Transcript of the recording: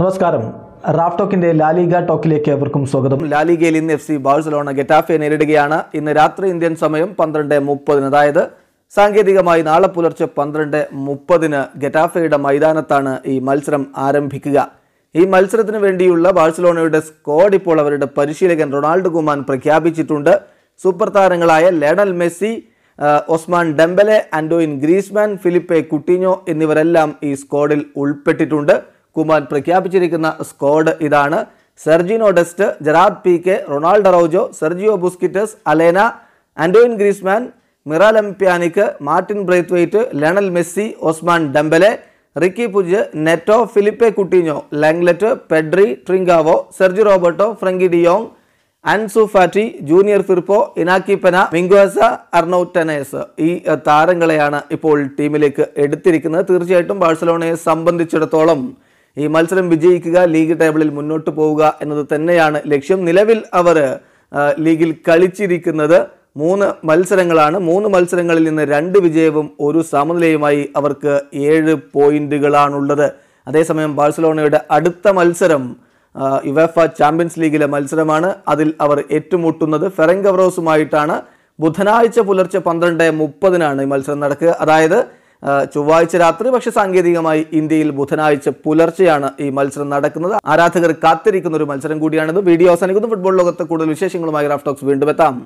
നമസ്കാരം Raf ടോക്കിന്റെ La Liga ടോക്കിലേക്ക് ഏവർക്കും സ്വാഗതം ലാലിഗയിൽ ഇന്ന് എഫ് സി ബാഴ്സലോണ ഗെറ്റാഫെ നേരിടുകയാണ് ഇന്ന് രാത്രി ഇന്ത്യൻ സമയം പന്ത്രണ്ട് മുപ്പതിന് അതായത് സാങ്കേതികമായി നാളെ പുലർച്ചെ പന്ത്രണ്ട് മുപ്പതിന് ഗെറ്റാഫയുടെ മൈതാനത്താണ് ഈ മത്സരം ആരംഭിക്കുക ഈ മത്സരത്തിന് വേണ്ടിയുള്ള ബാഴ്സലോണയുടെ സ്ക്വാഡ് ഇപ്പോൾ അവരുടെ പരിശീലകൻ റൊണാൾഡ് കുമാൻ പ്രഖ്യാപിച്ചിട്ടുണ്ട് സൂപ്പർ താരങ്ങളായ Lionel Messi Ousmane Dembele Antoine Griezmann Philippe Coutinho എന്നിവരെല്ലാം ഈ സ്ക്വാഡിൽ ഉൾപ്പെട്ടിട്ടുണ്ട് കുമാൻ പ്രഖ്യാപിച്ചിരിക്കുന്ന സ്ക്വാഡ് ഇതാണ് Sergino Dest Gerard Pique Ronald Araujo Sergio Busquets Alena Antoine Griezmann Miralem Pjanic Martin Braithwaite Lionel Messi Ousmane Dembele Riqui Puig Neto Philippe Coutinho Lenglet Pedri Trincao Sergi Roberto Frenkie de Jong Ansu Fati Junior Firpo Inaki Pena Mingueza Arnau Tenas ഈ താരങ്ങളെയാണ് ഇപ്പോൾ ടീമിലേക്ക് എടുത്തിരിക്കുന്നത് തീർച്ചയായിട്ടും ബാഴ്സലോണയെ സംബന്ധിച്ചിടത്തോളം ഈ മത്സരം വിജയിക്കുക ലീഗ് ടേബിളിൽ മുന്നോട്ട് പോവുക എന്നത് തന്നെയാണ് ലക്ഷ്യം നിലവിൽ അവർ ലീഗിൽ കളിച്ചിരിക്കുന്നത് മൂന്ന് മത്സരങ്ങളാണ് മൂന്ന് മത്സരങ്ങളിൽ നിന്ന് രണ്ട് വിജയവും ഒരു സമനിലയുമായി അവർക്ക് ഏഴ് പോയിന്റുകളാണുള്ളത് അതേസമയം ബാഴ്സലോണയുടെ അടുത്ത മത്സരം യുവേഫ ചാമ്പ്യൻസ് ലീഗിലെ മത്സരമാണ് അതിൽ അവർ ഏറ്റുമുട്ടുന്നത് ഫെറങ്കവറോസുമായിട്ടാണ് ബുധനാഴ്ച പുലർച്ചെ പന്ത്രണ്ട് മുപ്പതിനാണ് ഈ മത്സരം നടക്കുക അതായത് ചൊവ്വാഴ്ച രാത്രി പക്ഷെ സാങ്കേതികമായി ഇന്ത്യയിൽ ബുധനാഴ്ച പുലർച്ചെയാണ് ഈ മത്സരം നടക്കുന്നത് ആരാധകർ കാത്തിരിക്കുന്ന ഒരു മത്സരം കൂടിയാണിത് വീഡിയോ അവസാനിക്കുന്നു ഫുട്ബോൾ ലോകത്ത് കൂടുതൽ വിശേഷങ്ങളുമായി റാഫ്റ്റോക്സ് വീണ്ടും എത്താം